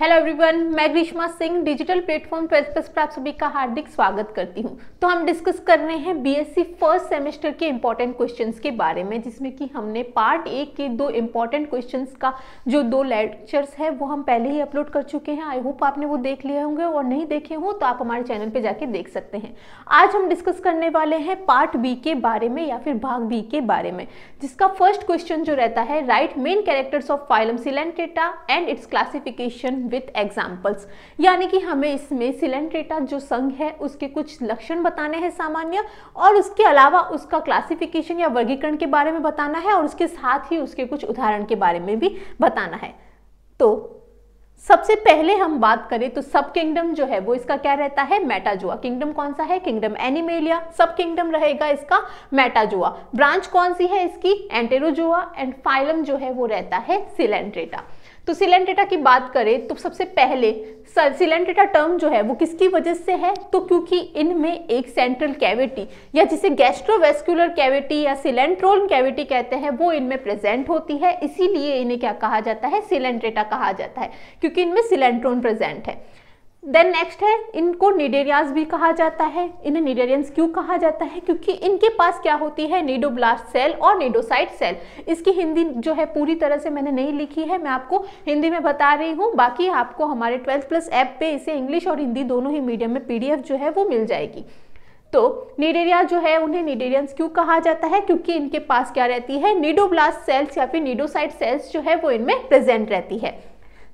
hello everyone मैं Grishma Singh digital platform twelfth plus पर आप सभी का हार्दिक स्वागत करती हूं तो हम डिस्कस कर रहे हैं बीएससी फर्स्ट सेमेस्टर के इम्पॉर्टेंट क्वेश्चंस के बारे में जिसमें कि हमने पार्ट ए के दो इम्पॉर्टेंट क्वेश्चंस का जो दो लेक्चर्स है वो हम पहले ही अपलोड कर चुके हैं आई होप आपने वो देख लिए होंगे और नहीं देखे हों तो आप हमारे चैनल पर जाके देख सकते हैं आज हम डिस्कस करने वाले हैं पार्ट बी के बारे में या फिर भाग बी के बारे में जिसका फर्स्ट क्वेश्चन जो रहता है write main characters of phylum coelenterata and its classification with examples यानी कि हमें इसमें सिलेंड्रेटा जो संघ है उसके कुछ लक्षण बताने हैं सामान्य और उसके अलावा उसका क्लासिफिकेशन या वर्गीकरण के बारे में बताना है और उसके साथ ही उसके कुछ उदाहरण के बारे में भी बताना है तो सबसे पहले हम बात करें तो सब किंगडम जो है वो इसका क्या रहता है मेटाजुआ किंगडम कौन सा है किंगडम एनिमेलिया सब किंगडम रहेगा इसका मेटाजुआ ब्रांच कौन सी है इसकी एंटेरोजुआ एंड फाइलम जो है वो रहता है सिलेंड्रेटा तो सिलेंटेटा की बात करें तो सबसे पहले सिलेंटेटा टर्म जो है वो किसकी वजह से है तो क्योंकि इनमें एक सेंट्रल कैविटी या जिसे गैस्ट्रोवेस्कुलर कैविटी या सिलेंट्रोल कैविटी कहते हैं वो इनमें प्रेजेंट होती है इसीलिए इन्हें क्या कहा जाता है सिलेंटेटा कहा जाता है क्योंकि इनमें सिलेंट्रोन प्रेजेंट है देन नेक्स्ट है इनको निडेरियाज भी कहा जाता है इन्हें निडेरियंस क्यों कहा जाता है क्योंकि इनके पास क्या होती है निडोब्लास्ट सेल और नीडोसाइट सेल इसकी हिंदी जो है पूरी तरह से मैंने नहीं लिखी है मैं आपको हिंदी में बता रही हूँ बाकी आपको हमारे ट्वेल्थ प्लस ऐप पे इसे इंग्लिश और हिंदी दोनों ही मीडियम में पी जो है वो मिल जाएगी तो निडेरिया जो है उन्हें निडेरियंस क्यों कहा जाता है क्योंकि इनके पास क्या रहती है निडोब्लास्ट सेल्स या फिर नीडोसाइट सेल्स जो है वो इनमें प्रेजेंट रहती है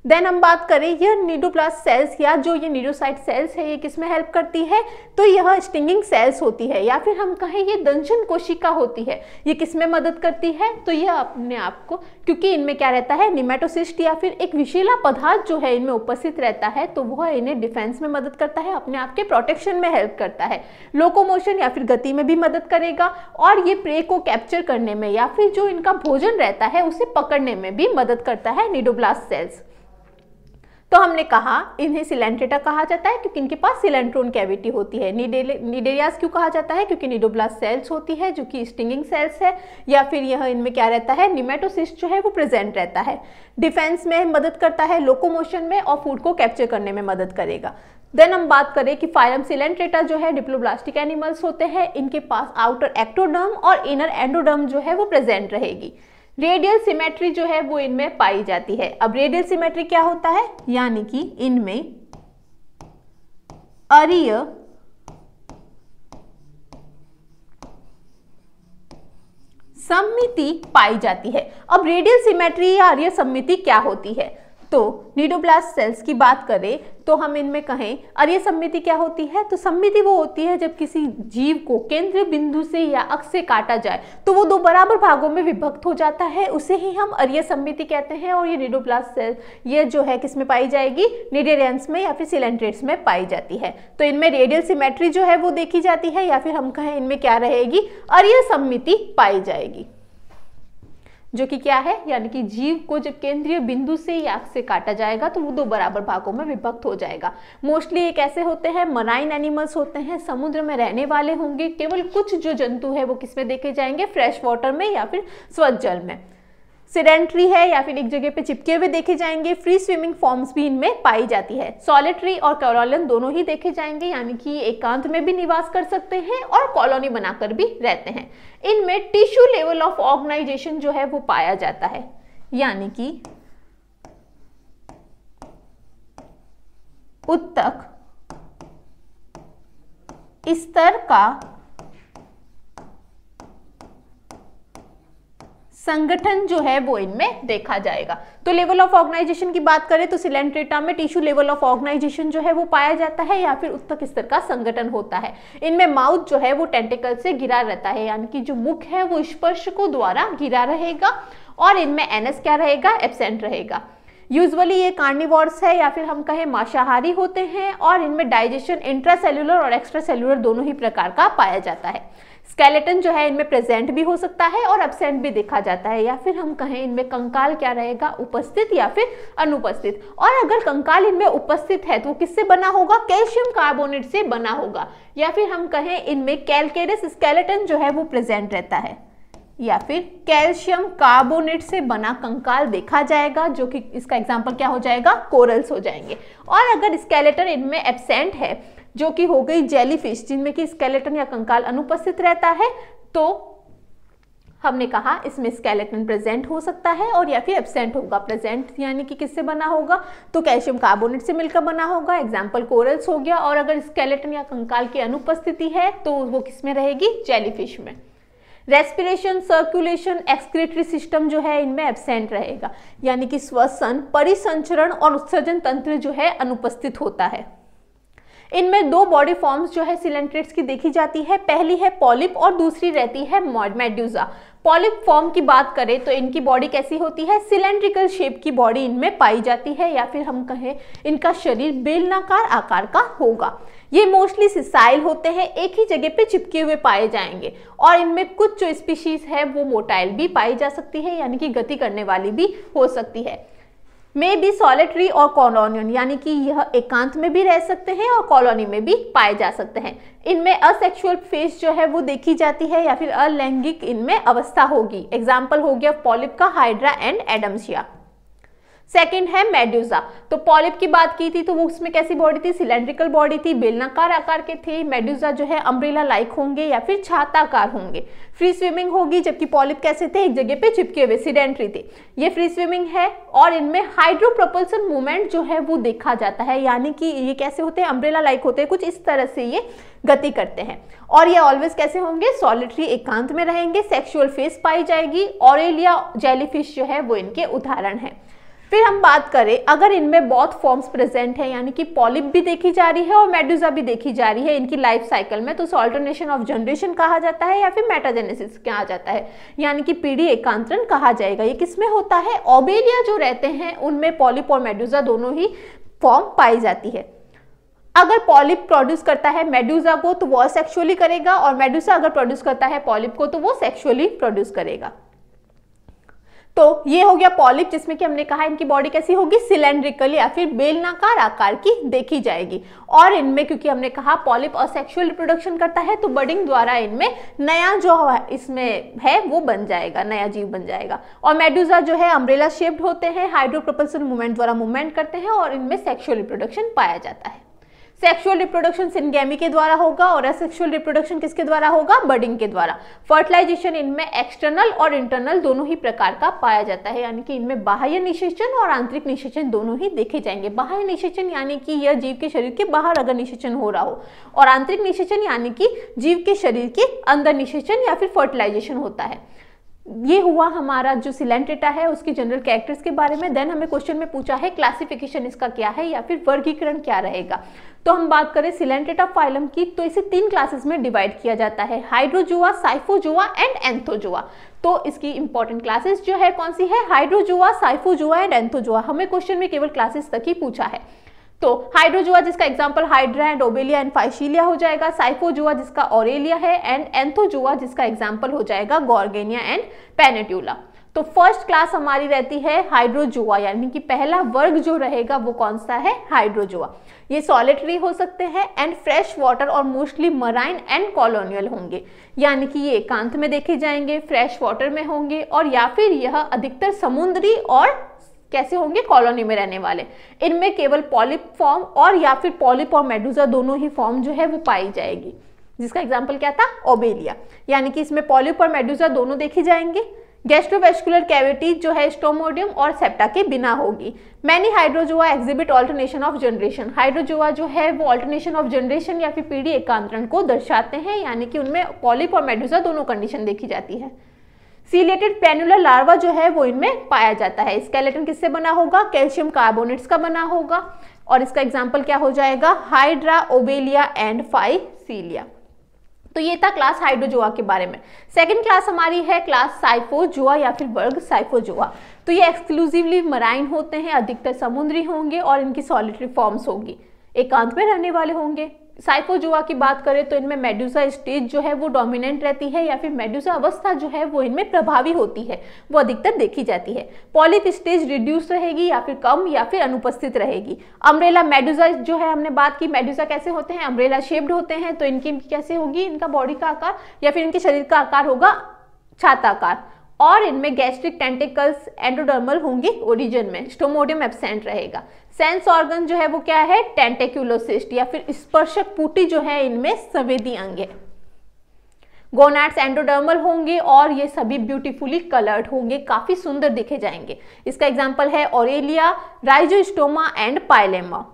देन हम बात करें यह नीडोप्लास्ट सेल्स या जो ये नीडोसाइट सेल्स है ये किस में हेल्प करती है तो यह स्टिंगिंग सेल्स होती है या फिर हम कहें ये दंशन कोशिका होती है ये किसमें मदद करती है तो यह अपने आप को क्योंकि इनमें क्या रहता है निमेटोसिस्ट या फिर एक विशेला पदार्थ जो है इनमें उपस्थित रहता है तो वह इन्हें डिफेंस में मदद करता है अपने आप के प्रोटेक्शन में हेल्प करता है लोकोमोशन या फिर गति में भी मदद करेगा और ये प्रे को कैप्चर करने में या फिर जो इनका भोजन रहता है उसे पकड़ने में भी मदद करता है निडोब्लास्ट सेल्स तो हमने कहा इन्हें सिलेंट्रेटा कहा जाता है क्योंकि इनके पास सिलेंट्रोन कैविटी होती है निडेरियाज क्यों कहा जाता है क्योंकि निडोब्लास्ट सेल्स होती है जो कि स्टिंगिंग सेल्स है या फिर यह इनमें क्या रहता है निमेटोसिस्ट जो है वो प्रेजेंट रहता है डिफेंस में मदद करता है लोकोमोशन में और फूड को कैप्चर करने में मदद करेगा देन हम बात करें कि फायरम सिलेंट्रेटा जो है डिप्लोब्लास्टिक एनिमल्स होते हैं इनके पास आउटर एक्टोडर्म और इनर एंडोडर्म जो है वो प्रेजेंट रहेगी रेडियल सिमेट्री जो है वो इनमें पाई जाती है अब रेडियल सिमेट्री क्या होता है यानी कि इनमें अरिय सम्मिति पाई जाती है अब रेडियल सिमेट्री या अरिय सम्मिति क्या होती है तो नीडोब्लास्ट सेल्स की बात करें तो हम इनमें कहें अर्य सम्मिति क्या होती है तो सम्मिति वो होती है जब किसी जीव को केंद्र बिंदु से या अक्ष से काटा जाए तो वो दो बराबर भागों में विभक्त हो जाता है उसे ही हम अर्य सम्मिति कहते हैं और ये नीडोब्लास्ट सेल ये जो है किस में पाई जाएगी निडेरियंस में या फिर सिलेंड्रेट्स में पाई जाती है तो इनमें रेडियल सिमेट्री जो है वो देखी जाती है या फिर हम कहें इनमें क्या रहेगी अर्य सम्मिति पाई जाएगी जो कि क्या है यानी कि जीव को जब केंद्रीय बिंदु से याक से काटा जाएगा तो वो दो बराबर भागों में विभक्त हो जाएगा मोस्टली ये कैसे होते हैं मनाइन एनिमल्स होते हैं समुद्र में रहने वाले होंगे केवल कुछ जो जंतु है वो किसमें देखे जाएंगे फ्रेश वाटर में या फिर स्वच्छ जल में सीडेंट्री है या फिर एक जगह पे चिपके हुए देखे जाएंगे फ्री स्विमिंग फॉर्म्स भी इनमें पाई जाती है सॉलिटरी और कॉलोलन दोनों ही देखे जाएंगे यानी कि एकांत में भी निवास कर सकते हैं और कॉलोनी बनाकर भी रहते हैं इनमें टिश्यू लेवल ऑफ ऑर्गेनाइजेशन जो है वो पाया जाता है यानी कि उत्तक स्तर का संगठन जो है वो इनमें देखा जाएगा तो लेवल ऑफ ऑर्गेनाइजेशन की बात करें तो सिलेंट्रेटा में टिश्यू लेवल ऑफ ऑर्गेनाइजेशन जो है वो पाया जाता है या फिर उत्तक स्तर का संगठन होता है इनमें माउथ जो है वो टेंटिकल से घिरा रहता है यानी कि जो मुख है वो स्पर्श को द्वारा घिरा रहेगा और इनमें एनएस क्या रहेगा एबसेंट रहेगा यूजली ये कार्निवॉर्स है या फिर हम कहें मांसाहारी होते हैं और इनमें डाइजेशन इंट्रासेलुलर और एक्स्ट्रा सेल्युलर दोनों ही प्रकार का पाया जाता है स्केलेटन जो है इनमें प्रेजेंट भी हो सकता है और एबसेंट भी देखा जाता है या फिर हम कहें इनमें कंकाल क्या रहेगा उपस्थित या फिर अनुपस्थित और अगर कंकाल इनमें उपस्थित है तो किससे बना होगा कैल्शियम कार्बोनेट से बना होगा या फिर हम कहें इनमें कैलकेरियस स्केलेटन जो है वो प्रेजेंट रहता है या फिर कैल्शियम कार्बोनेट से बना कंकाल देखा जाएगा जो कि इसका एग्जाम्पल क्या हो जाएगा कोरल्स हो जाएंगे और अगर स्केलेटन इनमें एबसेंट है जो कि हो गई जेलीफिश जिनमें कि स्केलेटन या कंकाल अनुपस्थित रहता है तो हमने कहा इसमें स्केलेटन प्रेजेंट हो सकता है और या फिर एबसेंट होगा प्रेजेंट यानी कि किससे बना होगा तो कैल्शियम कार्बोनेट से मिलकर बना होगा एग्जाम्पल कोरल्स हो गया और अगर स्केलेटन या कंकाल की अनुपस्थिति है तो वो किस में रहेगी जेलीफिश में रेस्पिरेशन सर्कुलेशन एक्सक्रेटरी सिस्टम जो है इनमें एबसेंट रहेगा यानी कि श्वसन परिसंचरण और उत्सर्जन तंत्र जो है अनुपस्थित होता है इनमें दो बॉडी फॉर्म्स जो है सिलेंट्रेट्स की देखी जाती है पहली है पॉलिप और दूसरी रहती है मेड्यूजा पॉलिप फॉर्म की बात करें तो इनकी बॉडी कैसी होती है सिलेंड्रिकल शेप की बॉडी इनमें पाई जाती है या फिर हम कहें इनका शरीर बेलनाकार आकार का होगा ये मोस्टली सिसाइल होते हैं एक ही जगह पे चिपके हुए पाए जाएंगे और इनमें कुछ जो स्पीशीज है वो मोटाइल भी पाई जा सकती है यानी कि गति करने वाली भी हो सकती है मे बी सॉलिटरी और कॉलोनियन यानी कि यह एकांत में भी रह सकते हैं और कॉलोनी में भी पाए जा सकते हैं इनमें असेक्सुअल फेस जो है वो देखी जाती है या फिर अलैंगिक इनमें अवस्था होगी एग्जाम्पल हो गया पॉलिप का हाइड्रा एंड एडम्सिया सेकेंड है मेड्यूजा तो पॉलिप की बात की थी तो वो उसमें कैसी बॉडी थी सिलेंड्रिकल बॉडी थी बेलनाकार आकार के थे मेड्यूजा जो है अम्ब्रेला लाइक होंगे या फिर छाताकार होंगे फ्री स्विमिंग होगी जबकि पॉलिप कैसे थे एक जगह पे चिपके हुए सीडेंट्री थे ये फ्री स्विमिंग है और इनमें हाइड्रोप्रोपल्सन मूवमेंट जो है वो देखा जाता है यानी कि ये कैसे होते हैं अम्ब्रेला लाइक होते हैं कुछ इस तरह से ये गति करते हैं और ये ऑलवेज कैसे होंगे सॉलिटरी एकांत में रहेंगे सेक्सुअल फेस पाई जाएगी ऑरेलिया जेलीफिश जो है वो इनके उदाहरण हैं फिर हम बात करें अगर इनमें बहुत फॉर्म्स प्रेजेंट हैं यानी कि पॉलिप भी देखी जा रही है और मेड्यूजा भी देखी जा रही है इनकी लाइफ साइकिल में तो उसे ऑल्टरनेशन ऑफ जनरेशन कहा जाता है या फिर मेटाजेनेसिस कहा जाता है यानी कि पीढ़ी एकांतरण कहा जाएगा ये किसमें होता है ओबेलिया जो रहते हैं उनमें पॉलिप और मेड्यूजा दोनों ही फॉर्म पाई जाती है अगर पॉलिप प्रोड्यूस करता है मेड्यूजा को तो वह सेक्शुअली करेगा और मेड्यूजा अगर प्रोड्यूस करता है पॉलिप को तो वो सेक्सुअली प्रोड्यूस करेगा तो ये हो गया पॉलिप जिसमें कि हमने कहा इनकी बॉडी कैसी होगी सिलेंड्रिकल या फिर बेलनाकार आकार की देखी जाएगी और इनमें क्योंकि हमने कहा पॉलिप और सेक्शुअल रिप्रोडक्शन करता है तो बडिंग द्वारा इनमें नया जो इसमें है वो बन जाएगा नया जीव बन जाएगा और मेडुजा जो है अम्ब्रेला शेप्ड होते हैं हाइड्रोप्रोपल्सन मूवमेंट द्वारा मूवमेंट करते हैं और इनमें सेक्शुअल रिप्रोडक्शन पाया जाता है सेक्सुअल रिप्रोडक्शन सिनगेमी के द्वारा होगा और असेक्सुअल रिप्रोडक्शन किसके द्वारा होगा बर्डिंग के द्वारा फर्टिलाइजेशन इनमें एक्सटर्नल और इंटरनल दोनों ही प्रकार का पाया जाता है यानी कि इनमें बाह्य निषेचन और आंतरिक निषेचन दोनों ही देखे जाएंगे बाह्य निषेचन यानी कि यह जीव के शरीर के बाहर अगर निषेचन हो रहा हो और आंतरिक निषेचन यानी कि जीव के शरीर के अंदर निषेचन या फिर फर्टिलाइजेशन होता है ये हुआ हमारा जो सिलेंटेटा है उसकी जनरल कैरेक्टर्स के बारे में देन हमें क्वेश्चन में पूछा है क्लासिफिकेशन इसका क्या है या फिर वर्गीकरण क्या रहेगा तो हम बात करें सिलेंटेटा फाइलम की तो इसे तीन क्लासेस में डिवाइड किया जाता है हाइड्रोजुआ साइफोजुआ एंड एंथोजुआ तो इसकी इंपॉर्टेंट क्लासेस जो है कौन सी है हाइड्रोजुआ साइफोजुआ एंड एंथोजुआ हमें क्वेश्चन में केवल क्लासेस तक ही पूछा है तो हाइड्रोजुआ जिसका example hydra and obelia and physalia हो जाएगा साइफोजुआ जिसका ऑरेलिया है एंड एंथोजुआ जिसका एग्जाम्पल हो जाएगा गॉर्गेनिया एंड पेनेट्यूला तो फर्स्ट क्लास हमारी रहती है हाइड्रोजुआ यानी कि पहला वर्ग जो रहेगा वो कौन सा है हाइड्रोजुआ ये सॉलिटरी हो सकते हैं एंड फ्रेश वाटर और मोस्टली मराइन एंड कॉलोनियल होंगे यानी कि ये एकांत में देखे जाएंगे फ्रेश वाटर में होंगे और या फिर यह अधिकतर समुद्री और कैसे होंगे कॉलोनी में रहने वाले इनमें केवल पॉलिप फॉर्म और या फिर पॉलिप और मेडूजा दोनों ही फॉर्म जो है वो पाई जाएगी जिसका एग्जाम्पल क्या था ओबेलिया यानी कि इसमें पॉलिप और मेडूजा दोनों देखे जाएंगे गैस्ट्रोवेस्कुलर कैविटी जो है स्टोमोडियम और सेप्टा के बिना होगी many hydrozoa exhibit alternation of generation hydrozoa जो है वो ऑल्टरनेशन ऑफ जनरेशन या फिर पीढ़ी एकांतरण को दर्शाते हैं यानी कि उनमें पॉलिप और मेडूजा दोनों कंडीशन देखी जाती है सीलेटेड पेनुलर लार्वा जो है वो इनमें पाया जाता है स्केलेटन किससे बना होगा कैल्शियम कार्बोनेट्स का बना होगा और इसका एग्जाम्पल क्या हो जाएगा हाइड्रा ओबेलिया एंड फाइसीलिया तो ये था क्लास हाइड्रोजोआ के बारे में सेकंड क्लास हमारी है क्लास साइफोजोआ या फिर वर्ग साइफोजोआ तो ये एक्सक्लूसिवली मराइन होते हैं अधिकतर समुद्री होंगे और इनकी सॉलिटरी फॉर्म्स होंगी एकांत में रहने वाले होंगे साइफोजुआ की बात करें तो इनमें मेड्यूसा स्टेज जो है वो डोमिनेंट रहती है या फिर मेड्यूसा अवस्था जो है वो इनमें प्रभावी होती है वो अधिकतर देखी जाती है पॉलिप स्टेज रिड्यूस रहेगी या फिर कम या फिर अनुपस्थित रहेगी अम्ब्रेला मेड्यूजा जो है हमने बात की मेड्यूसा कैसे होते हैं अम्ब्रेला शेप्ड होते हैं तो इनकी कैसे होगी इनका बॉडी का आकार या फिर इनके शरीर का आकार होगा छाताकार और इनमें गैस्ट्रिक टेंटिकल्स एंडोडर्मल होंगी ओरिजिन में स्टोमोडियम एबसेंट रहेगा सेंस ऑर्गन जो है वो क्या है टेंटेक्यूलोसिस्ट या फिर स्पर्शक पुटी जो है इनमें संवेदी अंग है गोनाट्स एंडोडर्मल होंगे और ये सभी ब्यूटीफुली कलर्ड होंगे काफ़ी सुंदर दिखे जाएंगे इसका एग्जाम्पल है aurelia rhizostoma and pilema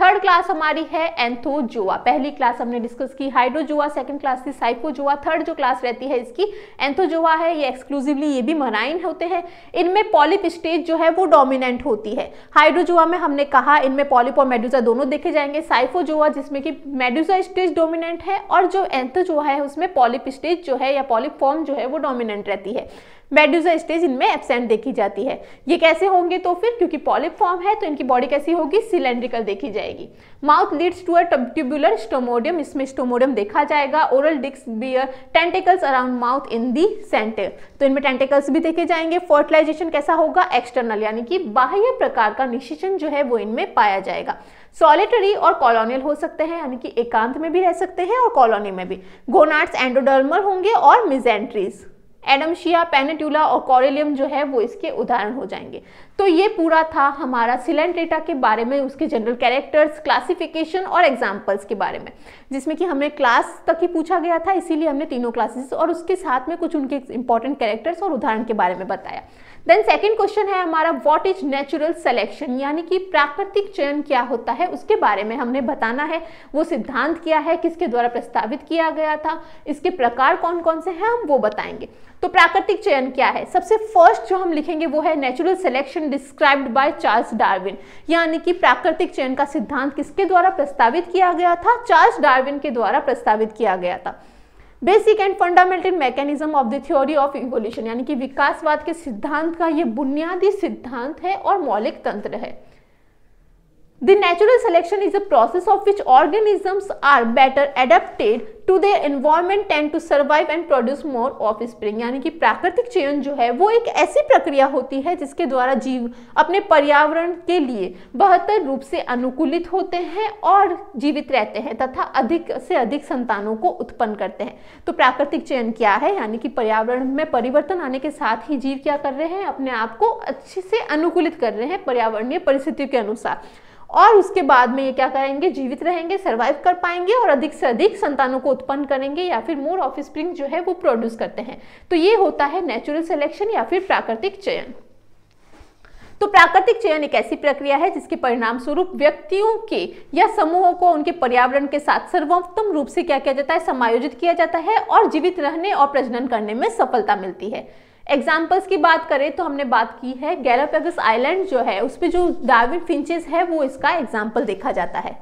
third class हमारी है एंथोजुआ पहली क्लास हमने डिस्कस की हाइड्रोजुआ सेकंड क्लास थी साइकोजुआ थर्ड जो क्लास रहती है इसकी एंथोजुआ है ये एक्सक्लूसिवली ये भी मराइन होते हैं इनमें पॉलिप स्टेज जो है वो डोमिनेंट होती है हाइड्रोजुआ में हमने कहा इनमें पॉलिप और मेड्यूजा दोनों देखे जाएंगे साइफोजुआ जिसमें कि मेड्यूजा स्टेज डोमिनेंट है और जो एंथोजुआ है उसमें पॉलिप स्टेज जो है या पॉलिप फॉर्म जो है वो डोमिनेंट रहती है मेड्यूजा स्टेज इनमें एबसेंट देखी जाती है ये कैसे होंगे तो फिर क्योंकि पॉलिप फॉर्म है तो इनकी बॉडी कैसी होगी सिलेंड्रिकल देखी जाएगी mouth leads to a stomodaeum इसमें स्टोमोडियम देखा जाएगा ओरल डिक्स bear tentacles around mouth in the centre तो इनमें टेंटिकल्स भी देखे जाएंगे फर्टिलाइजेशन कैसा होगा एक्सटर्नल यानी कि बाह्य प्रकार का निषेचन जो है वो इनमें पाया जाएगा सॉलिटरी और कॉलोनियल हो सकते हैं यानी कि एकांत में भी रह सकते हैं और कॉलोनी में भी गोनाट्स एंडोडर्मल होंगे और मिजेंट्रीज एडमशिया पेनेट्यूला और कॉरेलियम जो है वो इसके उदाहरण हो जाएंगे तो ये पूरा था हमारा सिलेंट डेटा के बारे में उसके जनरल कैरेक्टर्स क्लासिफिकेशन और एग्जाम्पल्स के बारे में जिसमें कि हमें क्लास तक ही पूछा गया था इसीलिए हमने तीनों क्लासेस और उसके साथ में कुछ उनके इंपॉर्टेंट कैरेक्टर्स और उदाहरण के बारे में बताया देन सेकेंड क्वेश्चन है हमारा वॉट इज नेचुरल सेलेक्शन यानी कि प्राकृतिक चयन क्या होता है उसके बारे में हमने बताना है वो सिद्धांत क्या है किसके द्वारा प्रस्तावित किया गया था इसके प्रकार कौन कौन से हैं हम वो बताएंगे तो प्राकृतिक चयन क्या है सबसे फर्स्ट जो हम लिखेंगे वो है natural selection described by Charles Darwin यानी कि प्राकृतिक चयन का सिद्धांत किसके द्वारा प्रस्तावित किया गया था चार्ल्स डार्विन के द्वारा प्रस्तावित किया गया था basic and fundamental mechanism of the theory of evolution यानी कि विकासवाद के सिद्धांत का ये बुनियादी सिद्धांत है और मौलिक तंत्र है The natural selection is a process of which organisms are better adapted to their environment tend to survive and produce more offspring यानी कि प्राकृतिक चयन जो है वो एक ऐसी प्रक्रिया होती है जिसके द्वारा जीव अपने पर्यावरण के लिए बेहतर रूप से अनुकूलित होते हैं और जीवित रहते हैं तथा अधिक से अधिक संतानों को उत्पन्न करते हैं तो प्राकृतिक चयन क्या है यानी कि पर्यावरण में परिवर्तन आने के साथ ही जीव क्या कर रहे हैं अपने आप को अच्छे से अनुकूलित कर रहे हैं पर्यावरणीय परिस्थितियों के अनुसार और उसके बाद में ये क्या करेंगे जीवित रहेंगे सर्वाइव कर पाएंगे और अधिक से अधिक संतानों को उत्पन्न करेंगे या फिर मोर ऑफ स्प्रिंग जो है वो प्रोड्यूस करते हैं तो ये होता है नेचुरल सिलेक्शन या फिर प्राकृतिक चयन तो प्राकृतिक चयन एक ऐसी प्रक्रिया है जिसके परिणाम स्वरूप व्यक्तियों के या समूहों को उनके पर्यावरण के साथ सर्वोत्तम रूप से क्या किया जाता है समायोजित किया जाता है और जीवित रहने और प्रजनन करने में सफलता मिलती है एग्जाम्पल्स की बात करें तो हमने बात की है गैलापेगस आइलैंड जो है उस पर जो डार्विन फिंचेस है वो इसका एग्जाम्पल देखा जाता है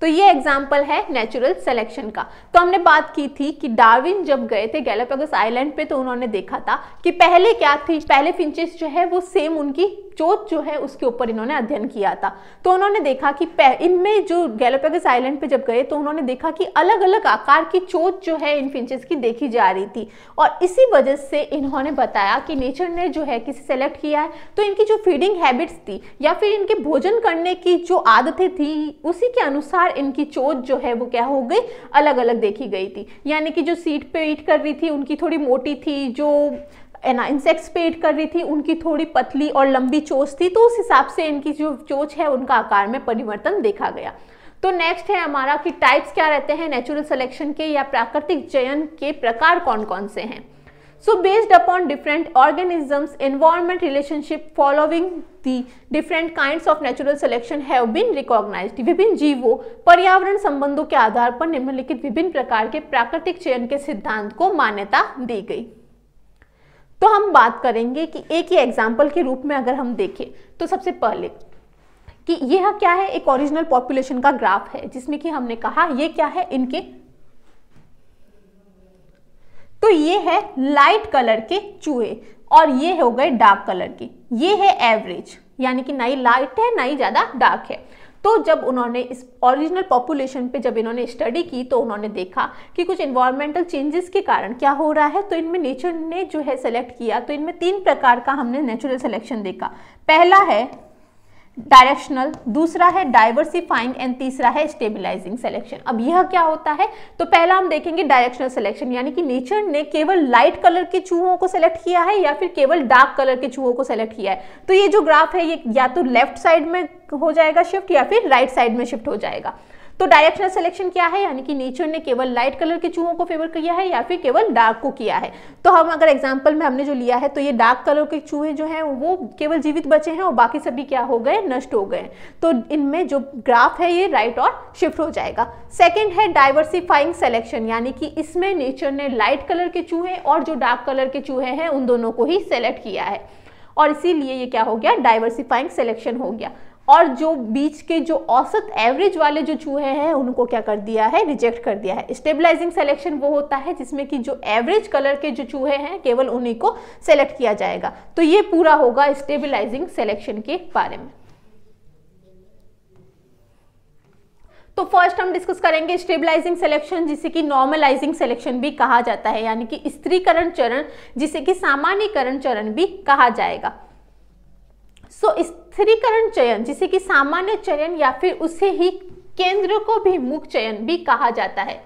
तो ये एग्जाम्पल है नेचुरल सिलेक्शन का तो हमने बात की थी कि डार्विन जब गए थे गैलापेगस आइलैंड पे तो उन्होंने देखा था कि पहले क्या थी पहले फिंचेस जो है वो सेम उनकी चोट जो है उसके ऊपर इन्होंने अध्ययन किया था तो उन्होंने देखा कि इनमें जो गैलोपेगस आइलैंड पे जब गए तो उन्होंने देखा कि अलग अलग आकार की चोट जो है इन फिंचेस की देखी जा रही थी और इसी वजह से इन्होंने बताया कि नेचर ने जो है किसे सेलेक्ट किया है तो इनकी जो फीडिंग हैबिट्स थी या फिर इनके भोजन करने की जो आदतें थी उसी के अनुसार इनकी चोट जो है वो क्या हो गई अलग अलग देखी गई थी यानी कि जो सीट पे ईट कर रही थी उनकी थोड़ी मोटी थी जो इंसेक्ट्स पेट कर रही थी उनकी थोड़ी पतली और लंबी चोच थी तो उस हिसाब से इनकी जो चोच है उनका आकार में परिवर्तन देखा गया तो नेक्स्ट है हमारा कि टाइप्स क्या रहते हैं नेचुरल सिलेक्शन के या प्राकृतिक चयन के प्रकार कौन कौन से हैं so based upon different organisms environment relationship following the different kind of natural selection have been recognise विभिन्न जीवों पर्यावरण संबंधों के आधार पर निम्नलिखित विभिन्न प्रकार के प्राकृतिक चयन के सिद्धांत को मान्यता दी गई तो हम बात करेंगे कि एक ही एग्जाम्पल के रूप में अगर हम देखें तो सबसे पहले कि यह क्या है एक ओरिजिनल पॉपुलेशन का ग्राफ है जिसमें कि हमने कहा यह क्या है इनके तो ये है लाइट कलर के चूहे और ये हो गए डार्क कलर के ये है एवरेज यानी कि ना ही लाइट है ना ही ज्यादा डार्क है तो जब उन्होंने इस ओरिजिनल पॉपुलेशन पे जब इन्होंने स्टडी की तो उन्होंने देखा कि कुछ इन्वायरमेंटल चेंजेस के कारण क्या हो रहा है तो इनमें नेचर ने जो है सेलेक्ट किया तो इनमें तीन प्रकार का हमने नेचुरल सेलेक्शन देखा पहला है डायरेक्शनल दूसरा है डाइवर्सिफाइंग एंड तीसरा है स्टेबलाइजिंग सिलेक्शन अब यह क्या होता है तो पहला हम देखेंगे डायरेक्शनल सिलेक्शन यानी कि नेचर ने केवल लाइट कलर के चूहों को सेलेक्ट किया है या फिर केवल डार्क कलर के चूहों को सेलेक्ट किया है तो ये जो ग्राफ है ये या तो लेफ्ट साइड में हो जाएगा शिफ्ट या फिर राइट right साइड में शिफ्ट हो जाएगा तो डायरेक्शनल सिलेक्शन क्या है यानी कि नेचर ने केवल लाइट कलर के चूहों को फेवर किया है या फिर केवल डार्क को किया है तो हम अगर एग्जाम्पल में हमने जो लिया है तो ये डार्क कलर के चूहे जो हैं वो केवल जीवित बचे हैं और बाकी सभी क्या हो गए नष्ट हो गए तो इनमें जो ग्राफ है ये राइट और शिफ्ट हो जाएगा सेकेंड है डाइवर्सिफाइंग सेलेक्शन यानी कि इसमें नेचर ने लाइट कलर के चूहे और जो डार्क कलर के चूहे हैं उन दोनों को ही सेलेक्ट किया है और इसीलिए ये क्या हो गया डाइवर्सिफाइंग सिलेक्शन हो गया और जो बीच के जो औसत एवरेज वाले जो चूहे हैं उनको क्या कर दिया है रिजेक्ट कर दिया है स्टेबलाइजिंग सेलेक्शन वो होता है जिसमें कि जो एवरेज कलर के जो चूहे हैं केवल उन्हीं को सेलेक्ट किया जाएगा तो ये पूरा होगा स्टेबलाइजिंग सेलेक्शन के बारे में तो फर्स्ट हम डिस्कस करेंगे स्टेबलाइजिंग सिलेक्शन जिसे कि नॉर्मलाइजिंग सिलेक्शन भी कहा जाता है यानी कि स्त्रीकरण चरण जिसे कि सामान्यकरण चरण भी कहा जाएगा सो स्थिरीकरण चयन जिसे कि सामान्य चयन या फिर उसे ही केंद्र को भी मुख चयन भी कहा जाता है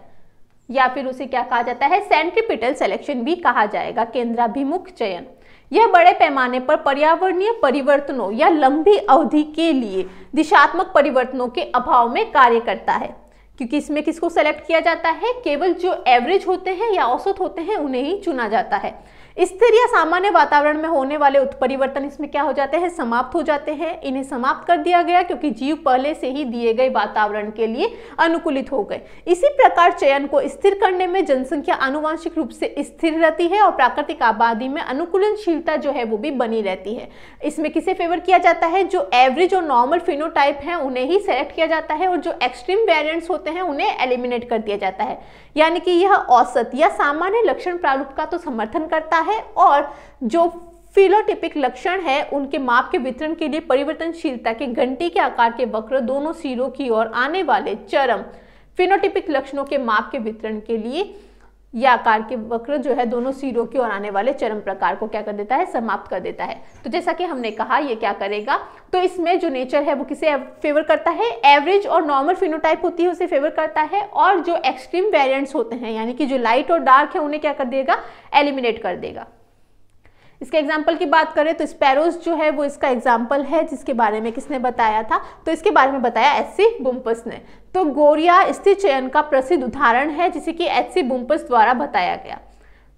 या फिर उसे क्या कहा जाता है सेंट्रीपिटल सिलेक्शन भी कहा जाएगा केंद्राभिमुख चयन यह बड़े पैमाने पर पर्यावरणीय परिवर्तनों या लंबी अवधि के लिए दिशात्मक परिवर्तनों के अभाव में कार्य करता है क्योंकि इसमें किसको सेलेक्ट किया जाता है केवल जो एवरेज होते हैं या औसत होते हैं उन्हें ही चुना जाता है स्थिर या सामान्य वातावरण में होने वाले उत्परिवर्तन इसमें क्या हो जाते हैं समाप्त हो जाते हैं इन्हें समाप्त कर दिया गया क्योंकि जीव पहले से ही दिए गए वातावरण के लिए अनुकूलित हो गए इसी प्रकार चयन को स्थिर करने में जनसंख्या अनुवांशिक रूप से स्थिर रहती है और प्राकृतिक आबादी में अनुकूलनशीलता जो है वो भी बनी रहती है इसमें किसे फेवर किया जाता है जो एवरेज और नॉर्मल फिनोटाइप है उन्हें ही सेलेक्ट किया जाता है और जो एक्सट्रीम वेरियंट्स होते हैं उन्हें एलिमिनेट कर दिया जाता है यानी कि यह औसत या सामान्य लक्षण प्रारूप का तो समर्थन करता है और जो फिलोटिपिक लक्षण है उनके माप के वितरण के लिए परिवर्तनशीलता के घंटी के आकार के वक्र दोनों सिरों की ओर आने वाले चरम फिनोटिपिक लक्षणों के माप के वितरण के लिए यह आकार के वक्र जो है दोनों सिरों की ओर आने वाले चरम प्रकार को क्या कर देता है समाप्त कर देता है तो जैसा कि हमने कहा यह क्या करेगा तो इसमें जो नेचर है वो किसे फेवर करता है एवरेज और नॉर्मल फिनोटाइप होती है उसे फेवर करता है और जो एक्सट्रीम वेरियंट्स होते हैं यानी कि जो लाइट और डार्क है उन्हें क्या कर देगा एलिमिनेट कर देगा इसके एग्जाम्पल की बात करें तो स्पैरोज जो है वो इसका एग्जाम्पल है जिसके बारे में किसने बताया था तो इसके बारे में बताया एस सी बुम्पस ने तो गोरिया स्थित चयन का प्रसिद्ध उदाहरण है जिसे कि एच सी बुम्पस द्वारा बताया गया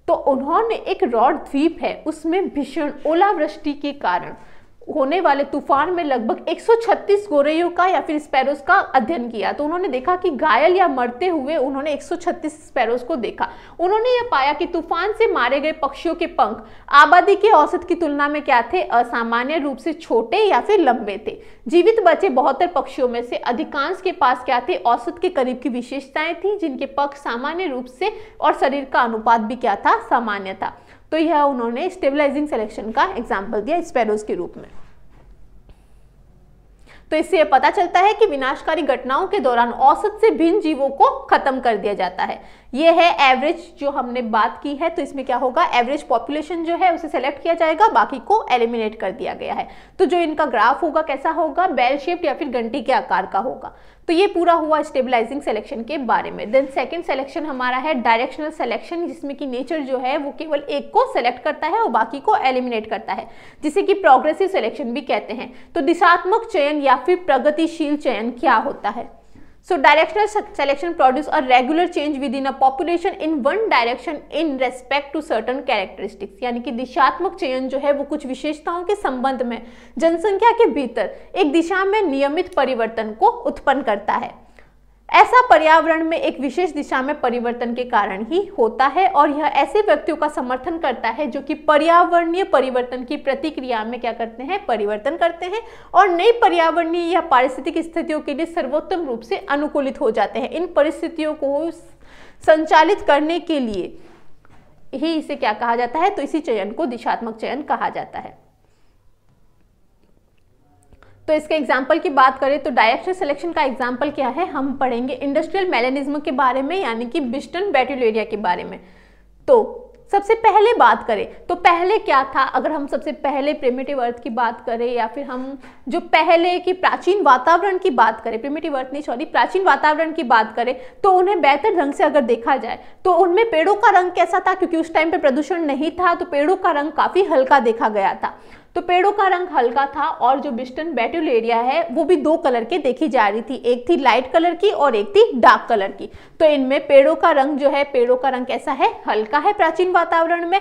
तो उन्होंने एक रॉड द्वीप है उसमें भीषण ओलावृष्टि के कारण होने वाले तूफान में लगभग 136 गोरेयों का या फिर स्पैरोस का अध्ययन किया तो उन्होंने देखा कि घायल या मरते हुए उन्होंने 136 स्पैरोस को देखा उन्होंने यह पाया कि तूफान से मारे गए पक्षियों के पंख आबादी के औसत की तुलना में क्या थे असामान्य रूप से छोटे या फिर लंबे थे जीवित बचे बहत्तर पक्षियों में से अधिकांश के पास क्या थे औसत के करीब की विशेषताएं थी जिनके पंख सामान्य रूप से और शरीर का अनुपात भी क्या था सामान्य था तो यह उन्होंने स्टेबलाइजिंग सिलेक्शन का एग्जाम्पल दिया स्पेरोज के रूप में तो इससे यह पता चलता है कि विनाशकारी घटनाओं के दौरान औसत से भिन्न जीवों को खत्म कर दिया जाता है ये है एवरेज जो हमने बात की है तो इसमें क्या होगा एवरेज पॉपुलेशन जो है उसे सेलेक्ट किया जाएगा बाकी को एलिमिनेट कर दिया गया है तो जो इनका ग्राफ होगा कैसा होगा बेल शेप्ड या फिर घंटी के आकार का होगा तो ये पूरा हुआ स्टेबलाइजिंग सिलेक्शन के बारे में देन सेकंड सिलेक्शन हमारा है डायरेक्शनल सिलेक्शन जिसमें कि नेचर जो है वो केवल एक को सेलेक्ट करता है और बाकी को एलिमिनेट करता है जिसे कि प्रोग्रेसिव सिलेक्शन भी कहते हैं तो दिशात्मक चयन या फिर प्रगतिशील चयन क्या होता है So directional selection produce a regular change within a population in one direction in respect to certain characteristics यानी कि दिशात्मक चयन जो है वो कुछ विशेषताओं के संबंध में जनसंख्या के भीतर एक दिशा में नियमित परिवर्तन को उत्पन्न करता है ऐसा पर्यावरण में एक विशेष दिशा में परिवर्तन के कारण ही होता है और यह ऐसे व्यक्तियों का समर्थन करता है जो कि पर्यावरणीय परिवर्तन की प्रतिक्रिया में क्या करते हैं परिवर्तन करते हैं और नई पर्यावरणीय या पारिस्थितिक स्थितियों के लिए सर्वोत्तम रूप से अनुकूलित हो जाते हैं इन परिस्थितियों को संचालित करने के लिए ही इसे क्या कहा जाता है तो इसी चयन को दिशात्मक चयन कहा जाता है तो इसके एग्जाम्पल की बात करें तो डायरेक्ट सिलेक्शन का एग्जाम्पल क्या है हम पढ़ेंगे इंडस्ट्रियल मेलेनिज्म के बारे में यानी कि बिस्टन बैटुलरिया के बारे में तो सबसे पहले बात करें तो पहले क्या था अगर हम सबसे पहले प्रिमेटिव अर्थ की बात करें या फिर हम जो पहले की प्राचीन वातावरण की बात करें प्रिमेटिव अर्थ नहीं सॉरी प्राचीन वातावरण की बात करें तो उन्हें बेहतर ढंग से अगर देखा जाए तो उनमें पेड़ों का रंग कैसा था क्योंकि उस टाइम पर प्रदूषण नहीं था तो पेड़ों का रंग काफ़ी हल्का देखा गया था तो पेड़ों का रंग हल्का था और जो बिस्टन बैटुल एरिया है वो भी दो कलर के देखी जा रही थी एक थी लाइट कलर की और एक थी डार्क कलर की तो इनमें पेड़ों का रंग जो है पेड़ों का रंग कैसा है हल्का है प्राचीन वातावरण में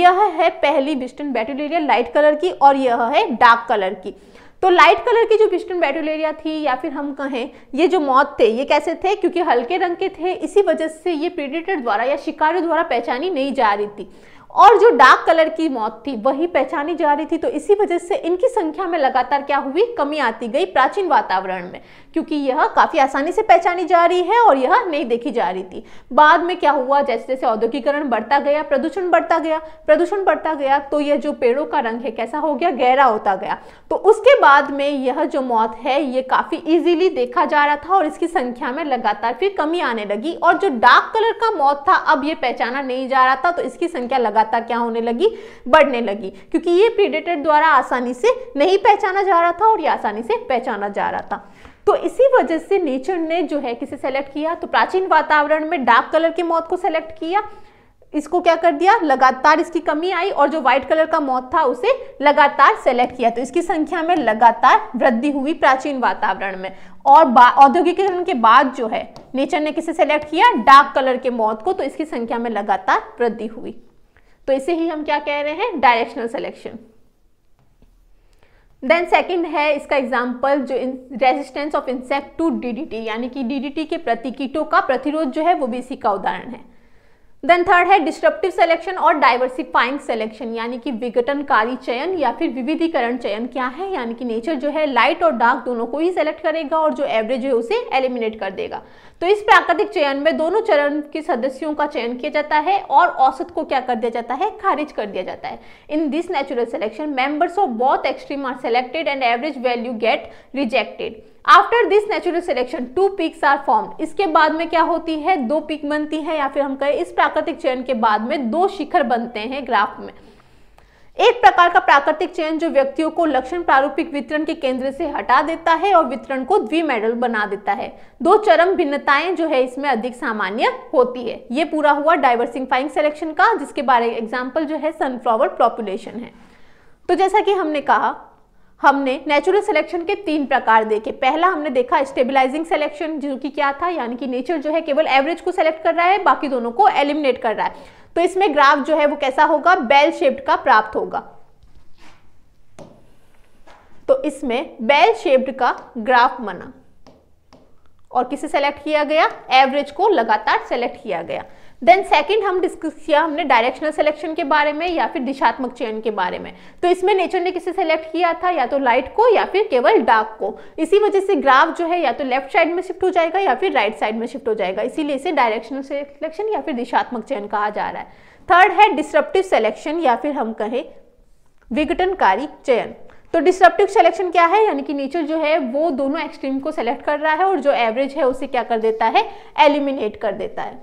यह है पहली Biston betularia light colour की और यह है डार्क कलर की तो लाइट कलर की जो बिस्टन बैटुलेरिया थी या फिर हम कहें ये जो मौत थे ये कैसे थे क्योंकि हल्के रंग के थे इसी वजह से ये प्रीडेटर द्वारा या शिकारियों द्वारा पहचानी नहीं जा रही थी और जो डार्क कलर की मौत थी वही पहचानी जा रही थी तो इसी वजह से इनकी संख्या में लगातार क्या हुई कमी आती गई प्राचीन वातावरण में क्योंकि यह काफ़ी आसानी से पहचानी जा रही है और यह नहीं देखी जा रही थी बाद में क्या हुआ जैसे जैसे औद्योगिकरण बढ़ता गया प्रदूषण बढ़ता गया प्रदूषण बढ़ता गया तो यह जो पेड़ों का रंग है कैसा हो गया गहरा होता गया तो उसके बाद में यह जो मौत है ये काफ़ी ईजिली देखा जा रहा था और इसकी संख्या में लगातार फिर कमी आने लगी और जो डार्क कलर का मौत था अब यह पहचाना नहीं जा रहा था तो इसकी संख्या लगातार लगातार क्या होने लगी बढ़ने लगी क्योंकि ये प्रीडेटर द्वारा आसानी से नहीं पहचाना जा रहा था और ये आसानी से पहचाना जा रहा था तो इसी वजह से नेचर ने जो है किसे सेलेक्ट किया तो प्राचीन वातावरण में डार्क कलर के मौत को सेलेक्ट किया इसको क्या कर दिया लगातार इसकी कमी आई और जो व्हाइट कलर का मौत था उसे लगातार सेलेक्ट किया तो इसकी संख्या में लगातार वृद्धि हुई प्राचीन वातावरण में और औद्योगिकरण के बाद जो है नेचर ने किसे सेलेक्ट किया डार्क कलर के मौत को तो इसकी संख्या में लगातार वृद्धि हुई तो इसे ही हम क्या कह रहे हैं डायरेक्शनल सिलेक्शन देन सेकेंड है इसका एग्जाम्पल जो resistance of insect to DDT यानी कि डीडीटी के प्रति कीटों का प्रतिरोध जो है वो भी इसी का उदाहरण है देन थर्ड है डिस्ट्रप्टिव सिलेक्शन और डाइवर्सिफाइंग सिलेक्शन यानी कि विघटनकारी चयन या फिर विविधीकरण चयन क्या है यानी कि नेचर जो है लाइट और डार्क दोनों को ही सेलेक्ट करेगा और जो एवरेज है उसे एलिमिनेट कर देगा तो इस प्राकृतिक चयन में दोनों चरण के सदस्यों का चयन किया जाता है और औसत को क्या कर दिया जाता है खारिज कर दिया जाता है in this natural selection members of both extreme are selected and average value get rejected after this natural selection two peaks are form इसके बाद में क्या होती है दो पीक बनती है या फिर हम कहें इस प्राकृतिक चयन के बाद में दो शिखर बनते हैं ग्राफ में एक प्रकार का प्राकृतिक चयन जो व्यक्तियों को लक्षण प्रारूपिक वितरण के केंद्र से हटा देता है और वितरण को द्विमेडल बना देता है दो चरम भिन्नताएं जो है इसमें अधिक सामान्य होती है ये पूरा हुआ डाइवर्सिफाइंग सिलेक्शन का जिसके बारे एग्जाम्पल जो है सनफ्लावर पॉपुलेशन है तो जैसा कि हमने कहा हमने नेचुरल सिलेक्शन के तीन प्रकार देखे पहला हमने देखा स्टेबलाइजिंग सिलेक्शन जो कि क्या था यानी कि नेचर जो है केवल एवरेज को सेलेक्ट कर रहा है बाकी दोनों को एलिमिनेट कर रहा है तो इसमें ग्राफ जो है वो कैसा होगा बेल शेप्ड का प्राप्त होगा तो इसमें बेल शेप्ड का ग्राफ बना और किसे सेलेक्ट किया गया एवरेज को लगातार सेलेक्ट किया गया देन सेकंड हम डिस्कस किया हमने डायरेक्शनल सिलेक्शन के बारे में या फिर दिशात्मक चयन के बारे में तो इसमें नेचर ने किसे सेलेक्ट किया था या तो लाइट को या फिर केवल डार्क को इसी वजह से ग्राफ जो है या तो लेफ्ट साइड में शिफ्ट हो जाएगा या फिर राइट साइड में शिफ्ट हो जाएगा इसीलिए इसे डायरेक्शनल सिलेक्शन या फिर दिशात्मक चयन कहा जा रहा है थर्ड है डिस्ट्रप्टिव सेलेक्शन या फिर हम कहें विघटनकारी चयन तो डिस्ट्रप्टिव सिलेक्शन क्या है यानी कि नेचर जो है वो दोनों एक्सट्रीम को सेलेक्ट कर रहा है और जो एवरेज है उसे क्या कर देता है एलिमिनेट कर देता है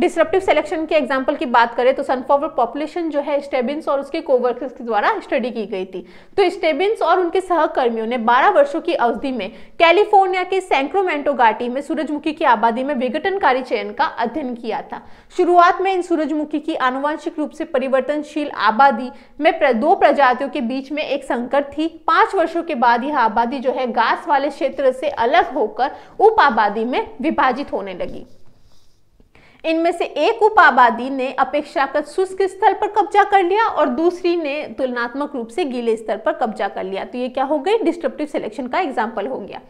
डिसरप्टिव सेलेक्शन के एग्जाम्पल की बात करें तो सनफ्लावर पॉपुलेशन जो है स्टेबिन्स और उसके कोवर्कर्स के द्वारा स्टडी की गई थी तो स्टेबिन्स और उनके सहकर्मियों ने 12 वर्षों की अवधि में कैलिफोर्निया के सैंक्रोमेंटो घाटी में सूरजमुखी की आबादी में विघटनकारी चयन का अध्ययन किया था शुरुआत में इन सूरजमुखी की आनुवंशिक रूप से परिवर्तनशील आबादी में प्र, दो प्रजातियों के बीच में एक संकट थी पांच वर्षों के बाद यह आबादी जो है घास वाले क्षेत्र से अलग होकर उप आबादी में विभाजित होने लगी इनमें से एक उपाबादी ने अपेक्षाकृत शुष्क स्तर पर कब्जा कर लिया और दूसरी ने तुलनात्मक रूप से गीले स्तर पर कब्जा कर लिया तो ये क्या हो गई डिस्ट्रप्टिव सिलेक्शन का एग्जाम्पल हो गया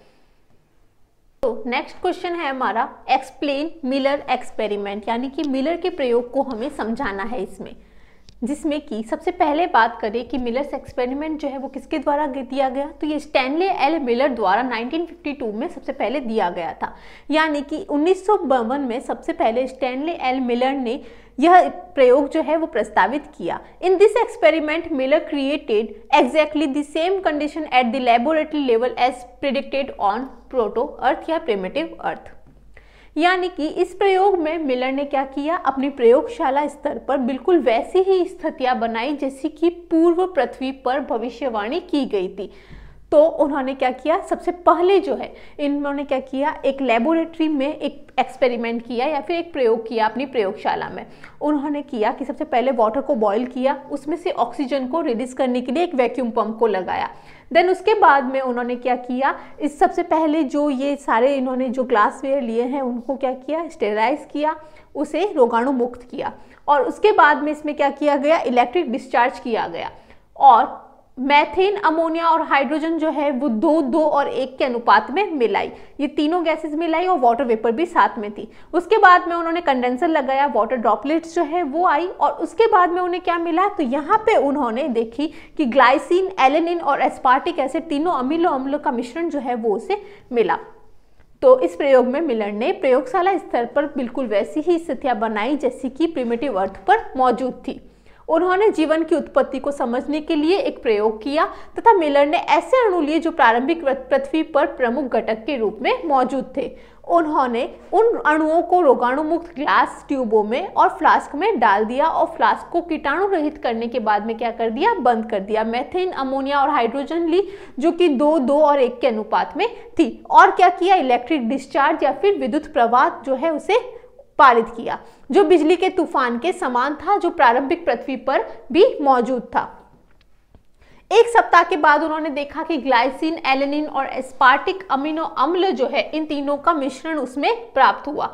तो नेक्स्ट क्वेश्चन है हमारा एक्सप्लेन मिलर एक्सपेरिमेंट यानी कि मिलर के प्रयोग को हमें समझाना है इसमें जिसमें कि सबसे पहले बात करें कि मिलर्स एक्सपेरिमेंट जो है वो किसके द्वारा दिया गया तो ये स्टैनले एल मिलर द्वारा 1952 में सबसे पहले दिया गया था यानी कि उन्नीस में सबसे पहले स्टैनले एल मिलर ने यह प्रयोग जो है वो प्रस्तावित किया in this experiment Miller created exactly the same condition at the laboratory level as predicted on proto earth या प्रेमेटिव अर्थ यानी कि इस प्रयोग में मिलर ने क्या किया अपनी प्रयोगशाला स्तर पर बिल्कुल वैसी ही स्थितियां बनाई जैसी कि पूर्व पृथ्वी पर भविष्यवाणी की गई थी तो उन्होंने क्या किया सबसे पहले जो है इन्होंने क्या किया एक लेबोरेटरी में एक एक्सपेरिमेंट किया या फिर एक प्रयोग किया अपनी प्रयोगशाला में उन्होंने किया कि सबसे पहले वाटर को बॉईल किया उसमें से ऑक्सीजन को रिलीज करने के लिए एक वैक्यूम पंप को लगाया देन उसके बाद में उन्होंने क्या किया इस सबसे पहले जो ये सारे इन्होंने जो ग्लासवेयर लिए हैं उनको क्या किया स्टेराइज किया उसे रोगाणु मुक्त किया और उसके बाद में इसमें क्या किया गया इलेक्ट्रिक डिस्चार्ज किया गया और मैथेन अमोनिया और हाइड्रोजन जो है वो दो दो और एक के अनुपात में मिलाई ये तीनों गैसेस मिलाई और वाटर वेपर भी साथ में थी उसके बाद में उन्होंने कंडेंसर लगाया वाटर ड्रॉपलेट्स जो है वो आई और उसके बाद में उन्हें क्या मिला तो यहाँ पे उन्होंने देखी कि ग्लाइसिन एलेनिन और एस्पार्टिक एसिड तीनों अमीलो अम्लों का मिश्रण जो है वो उसे मिला तो इस प्रयोग में मिलर ने प्रयोगशाला स्तर पर बिल्कुल वैसी ही स्थितियाँ बनाई जैसी कि प्रिमेटिव अर्थ पर मौजूद थी उन्होंने जीवन की उत्पत्ति को समझने के लिए एक प्रयोग किया तथा मिलर ने ऐसे अणु लिए जो प्रारंभिक पृथ्वी पर प्रमुख घटक के रूप में मौजूद थे उन्होंने उन अणुओं को रोगाणु मुक्त ग्लास ट्यूबों में और फ्लास्क में डाल दिया और फ्लास्क को कीटाणु रहित करने के बाद में क्या कर दिया बंद कर दिया मैथिन अमोनिया और हाइड्रोजन ली जो कि दो दो और एक के अनुपात में थी और क्या किया इलेक्ट्रिक डिस्चार्ज या फिर विद्युत प्रवाह जो है उसे पारित किया जो बिजली के तूफान के समान था जो प्रारंभिक पृथ्वी पर भी मौजूद था एक सप्ताह के बाद उन्होंने देखा कि ग्लाइसिन एलेनिन और एस्पार्टिक अमीनो अम्ल जो है इन तीनों का मिश्रण उसमें प्राप्त हुआ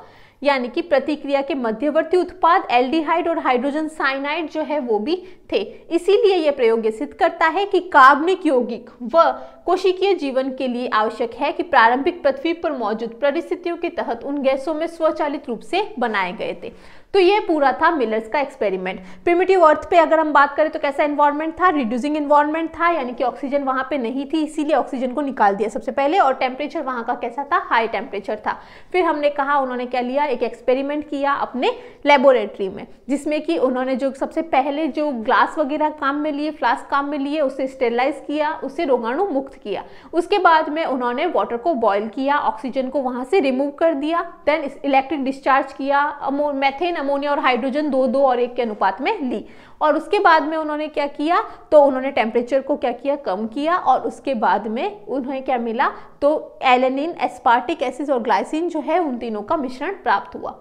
यानी कि प्रतिक्रिया के मध्यवर्ती उत्पाद एल्डिहाइड और हाइड्रोजन साइनाइड जो है वो भी थे इसीलिए यह प्रयोग सिद्ध करता है कि कार्बनिक यौगिक व कोशिकीय जीवन के लिए आवश्यक है कि प्रारंभिक पृथ्वी पर मौजूद परिस्थितियों के तहत उन गैसों में स्वचालित रूप से बनाए गए थे तो ये पूरा था मिलर्स का एक्सपेरिमेंट प्रिमिटिव अर्थ पे अगर हम बात करें तो कैसा इन्वायरमेंट था रिड्यूसिंग इन्वायरमेंट था यानी कि ऑक्सीजन वहाँ पे नहीं थी इसीलिए ऑक्सीजन को निकाल दिया सबसे पहले और टेम्परेचर वहाँ का कैसा था हाई टेम्परेचर था फिर हमने कहा उन्होंने क्या लिया एक एक्सपेरिमेंट किया अपने लेबोरेटरी में जिसमें कि उन्होंने जो सबसे पहले जो ग्लास वगैरह काम में लिए फ्लास्क काम में लिए उसे स्टेरलाइज किया उसे रोगाणु मुक्त किया उसके बाद में उन्होंने वाटर को बॉयल किया ऑक्सीजन को वहाँ से रिमूव कर दिया देन इलेक्ट्रिक डिस्चार्ज किया मैथेन अमोनिया और हाइड्रोजन दो दो और एक के अनुपात में ली और उसके बाद में उन्होंने क्या किया तो उन्होंने टेम्परेचर को क्या किया कम किया और उसके बाद में उन्हें क्या मिला तो एलेनिन एस्पार्टिक एसिड और ग्लाइसिन जो है उन तीनों का मिश्रण प्राप्त हुआ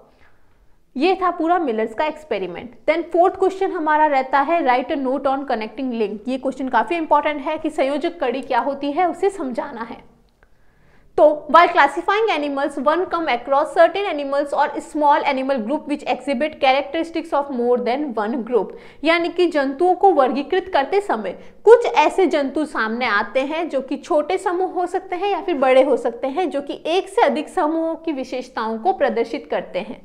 ये था पूरा मिलर्स का एक्सपेरिमेंट देन फोर्थ क्वेश्चन हमारा रहता है write a note on connecting link ये क्वेश्चन काफ़ी इंपॉर्टेंट है कि संयोजक कड़ी क्या होती है उसे समझाना है तो why classifying animals one come across certain animals और small animal group which exhibit characteristics of more than one group यानी कि जंतुओं को वर्गीकृत करते समय कुछ ऐसे जंतु सामने आते हैं जो कि छोटे समूह हो सकते हैं या फिर बड़े हो सकते हैं जो कि एक से अधिक समूहों की विशेषताओं को प्रदर्शित करते हैं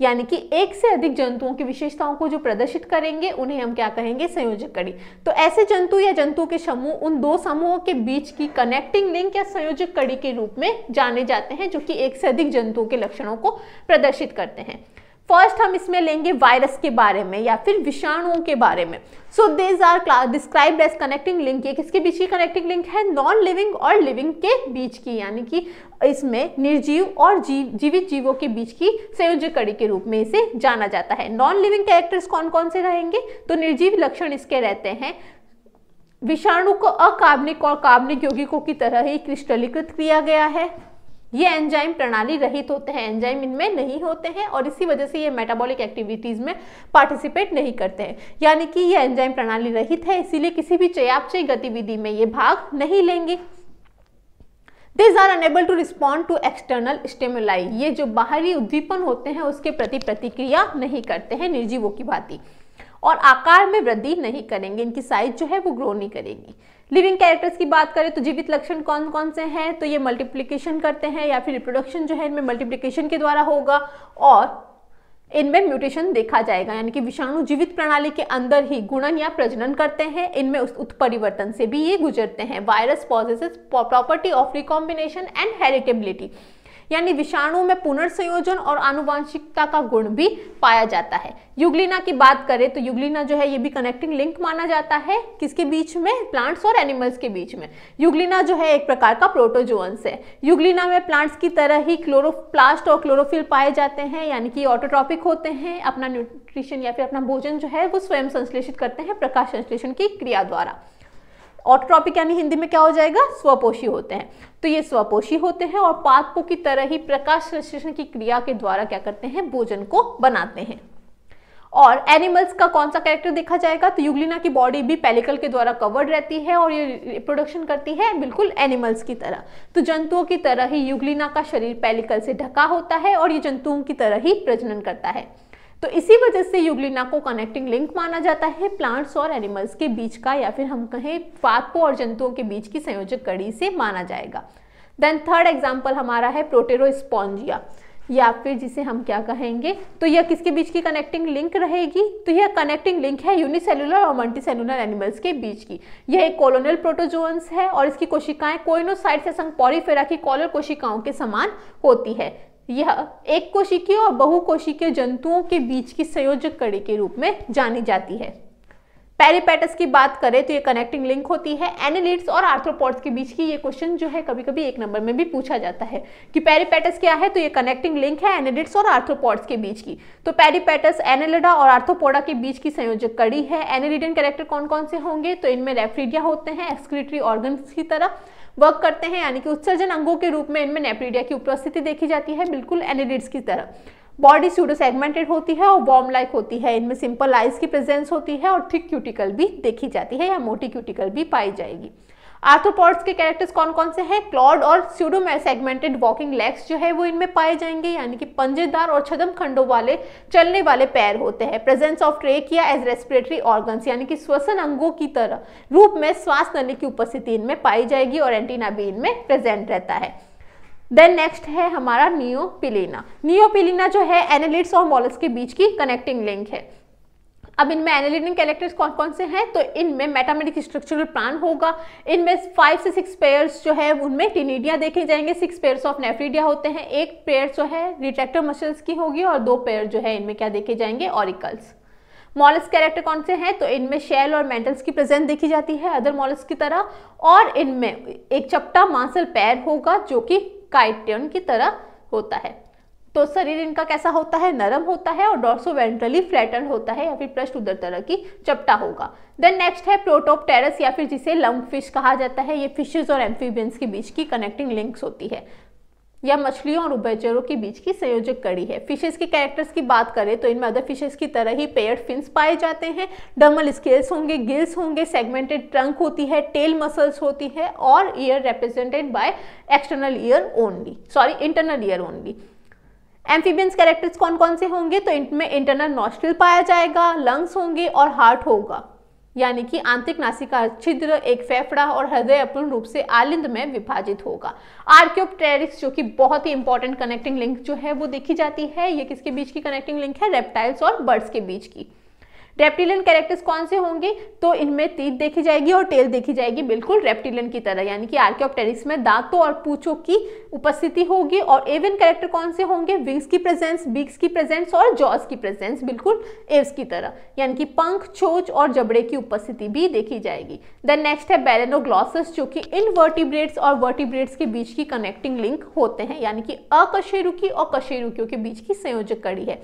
यानी कि एक से अधिक जंतुओं की विशेषताओं को जो प्रदर्शित करेंगे उन्हें हम क्या कहेंगे संयोजक कड़ी तो ऐसे जंतु या जंतु के समूह उन दो समूहों के बीच की कनेक्टिंग लिंक या संयोजक कड़ी के रूप में जाने जाते हैं जो कि एक से अधिक जंतुओं के लक्षणों को प्रदर्शित करते हैं फर्स्ट हम इसमें लेंगे वायरस के बारे में या फिर विषाणुओं के बारे में so this are describe as connecting link ये किसके बीच की कनेक्टिंग लिंक है नॉन लिविंग और लिविंग के बीच की यानी कि इसमें निर्जीव और जीव जीवित जीवों के बीच की संयोजक कड़ी के रूप में इसे जाना जाता है नॉन लिविंग कैरेक्टर्स कौन कौन से रहेंगे तो निर्जीव लक्षण इसके रहते हैं विषाणु को अकार्बनिक और कार्बनिक यौगिकों की तरह ही क्रिस्टलीकृत किया गया है ये एंजाइम प्रणाली रहित होते हैं एंजाइम इनमें नहीं होते हैं और इसी वजह से ये मेटाबॉलिक एक्टिविटीज़ में पार्टिसिपेट नहीं करते हैं यानी कि ये एंजाइम प्रणाली रहित है इसीलिए किसी भी चयापचय गतिविधि में ये भाग नहीं लेंगे these are unable to respond to external stimuli ये जो बाहरी उद्दीपन होते हैं उसके प्रति प्रतिक्रिया नहीं करते हैं निर्जीवों की भांति और आकार में वृद्धि नहीं करेंगे इनकी साइज जो है वो ग्रो नहीं करेगी लिविंग कैरेक्टर्स की बात करें तो जीवित लक्षण कौन कौन से हैं तो ये मल्टीप्लीकेशन करते हैं या फिर रिप्रोडक्शन जो है इनमें मल्टीप्लीकेशन के द्वारा होगा और इनमें म्यूटेशन देखा जाएगा यानी कि विषाणु जीवित प्रणाली के अंदर ही गुणन या प्रजनन करते हैं इनमें उस उत्परिवर्तन से भी ये गुजरते हैं virus positive property of recombination and heritability यानी विषाणु में पुनर्संयोजन और आनुवांशिकता का गुण भी पाया जाता है युगलिना की बात करें तो युगलिना जो है ये भी कनेक्टिंग लिंक माना जाता है किसके बीच में प्लांट्स और एनिमल्स के बीच में युगलिना जो है एक प्रकार का प्रोटोजोअंस है युगलिना में प्लांट्स की तरह ही क्लोरोप्लास्ट और क्लोरोफिल पाए जाते हैं यानी कि ऑटोट्रॉपिक होते हैं अपना न्यूट्रिशन या फिर अपना भोजन जो है वो स्वयं संश्लेषित करते हैं प्रकाश संश्लेषण की क्रिया द्वारा ऑटोट्रॉपिक यानी हिंदी में क्या हो जाएगा स्वपोषी होते हैं तो ये स्वपोषी होते हैं और पादपों की तरह ही प्रकाश संश्लेषण की क्रिया के द्वारा क्या करते हैं भोजन को बनाते हैं और एनिमल्स का कौन सा कैरेक्टर देखा जाएगा तो युगलिना की बॉडी भी पेलिकल के द्वारा कवर्ड रहती है और ये रिप्रोडक्शन करती है बिल्कुल एनिमल्स की तरह तो जंतुओं की तरह ही युगलिना का शरीर पेलिकल से ढका होता है और ये जंतुओं की तरह ही प्रजनन करता है तो इसी वजह से युगलिना को कनेक्टिंग लिंक माना जाता है प्लांट्स और एनिमल्स के बीच का या फिर हम कहें पापों और जंतुओं के बीच की संयोजक कड़ी से माना जाएगा देन थर्ड एग्जाम्पल हमारा है प्रोटेरो स्पॉन्जिया या फिर जिसे हम क्या कहेंगे तो यह किसके बीच की कनेक्टिंग लिंक रहेगी तो यह कनेक्टिंग लिंक है यूनिसेलुलर और मल्टीसेलुलर एनिमल्स के बीच की यह एक कोलोनल प्रोटोजोन्स है और इसकी कोशिकाएं कोइनोसाइट से संग पॉरीफेरा की कॉलर कोशिकाओं के समान होती है यह एक कोशिकीय और बहुकोशिकीय जंतुओं के बीच की संयोजक कड़ी के रूप में जानी जाती है पेरीपेटस की बात करें तो ये कनेक्टिंग लिंक होती है एनिलिड्स और आर्थ्रोपोड्स के बीच की ये क्वेश्चन जो है कभी कभी एक नंबर में भी पूछा जाता है कि पेरीपेटस क्या है तो ये कनेक्टिंग लिंक है एनिलिट्स और आर्थ्रोपोड्स के बीच की तो पेरीपेटस एनेलिडा और आर्थ्रोपोडा के बीच की संयोजक कड़ी है एनिलिडियन कैरेक्टर कौन कौन से होंगे तो इनमें रेफ्रीडिया होते हैं एक्सक्रीटरी ऑर्गन की तरह वर्क करते हैं यानी कि उत्सर्जन अंगों के रूप में इनमें नेप्रीडिया की उपस्थिति देखी जाती है बिल्कुल एनिडिड्स की तरह बॉडी स्यूडो सेगमेंटेड होती है और वॉर्म लाइक होती है इनमें सिंपल आइज की प्रेजेंस होती है और थिक क्यूटिकल भी देखी जाती है या मोटी क्यूटिकल भी पाई जाएगी आर्थोपॉड्स के कैरेक्टर्स कौन कौन से हैं क्लॉड और स्यूडो सेगमेंटेड वॉकिंग लेग्स जो है वो इनमें पाए जाएंगे यानी कि पंजेदार और छदम खंडों वाले चलने वाले पैर होते हैं presence of trachea as respiratory organs यानी कि श्वसन अंगों की तरह रूप में श्वास नली की उपस्थिति इनमें पाई जाएगी और एंटीना भी इनमें प्रेजेंट रहता है देन नेक्स्ट है हमारा नियोपिलिना नियोपिलिना जो है एनालिट्स और मॉलस के बीच की कनेक्टिंग लिंक है अब इनमें एनालिटिक कैरेक्टर्स कौन कौन से हैं तो इनमें मेटामेटिक स्ट्रक्चरल प्लान होगा इनमें फाइव से सिक्स पेयर्स जो है उनमें टीनिडिया देखे जाएंगे सिक्स पेयर्स ऑफ नेफ्रीडिया होते हैं एक पेयर जो है रिट्रैक्टर मसल्स की होगी और दो पेयर जो है इनमें क्या देखे जाएंगे ऑरिकल्स मॉलस कैरेक्टर कौन से हैं तो इनमें शेल और मेंटल्स की प्रेजेंट देखी जाती है अदर मॉलस की तरह और इनमें एक चपटा मांसल पैर होगा जो कि काइटियन की तरह होता है तो शरीर इनका कैसा होता है नरम होता है और डॉर्सो वेंट्रली फ्लैटन होता है या फिर पृष्ठ उधर तरह की चपटा होगा देन नेक्स्ट है प्रोटोप टेरस या फिर जिसे लंग फिश कहा जाता है ये फिशेज और एम्फीबियंस के बीच की कनेक्टिंग लिंक्स होती है या मछलियों और उभयचरों के बीच की संयोजक कड़ी है फिशेस के कैरेक्टर्स की बात करें तो इनमें अदर फिशेस की तरह ही पेयर फिन पाए जाते हैं डर्मल स्केल्स होंगे गिल्स होंगे सेगमेंटेड ट्रंक होती है टेल मसल्स होती है और ear represented by external ear only sorry internal ear only amphibians characters कौन कौन से होंगे तो इनमें इंटरनल नॉस्ट्रल पाया जाएगा लंग्स होंगे और हार्ट होगा यानी कि आंतरिक नासिका छिद्र एक फेफड़ा और हृदय अपूर्ण रूप से आलिंद में विभाजित होगा आर्क्योप्टेरिक्स जो कि बहुत ही इंपॉर्टेंट कनेक्टिंग लिंक जो है वो देखी जाती है ये किसके बीच की कनेक्टिंग लिंक है रेप्टाइल्स और बर्ड्स के बीच की रेप्टिलियन कैरेक्टर्स कौन से होंगे तो इनमें तीत देखी जाएगी और टेल देखी जाएगी बिल्कुल रेप्टिलियन की तरह यानी कि आर्क्योप्टेरिक्स में दांतों और पूछों की उपस्थिति होगी और एवियन कैरेक्टर कौन से होंगे विंग्स की प्रेजेंस बीक्स की प्रेजेंस और जॉज की प्रेजेंस बिल्कुल एव्स की तरह यानी कि पंख चोच और जबड़े की उपस्थिति भी देखी जाएगी देन नेक्स्ट है बैलेनोग्लॉसस जो कि इन वर्टिब्रेट्स और वर्टिब्रेट्स के बीच की कनेक्टिंग लिंक होते हैं यानी कि अकशेरुकी और कशेरुकियों के बीच की संयोजक कड़ी है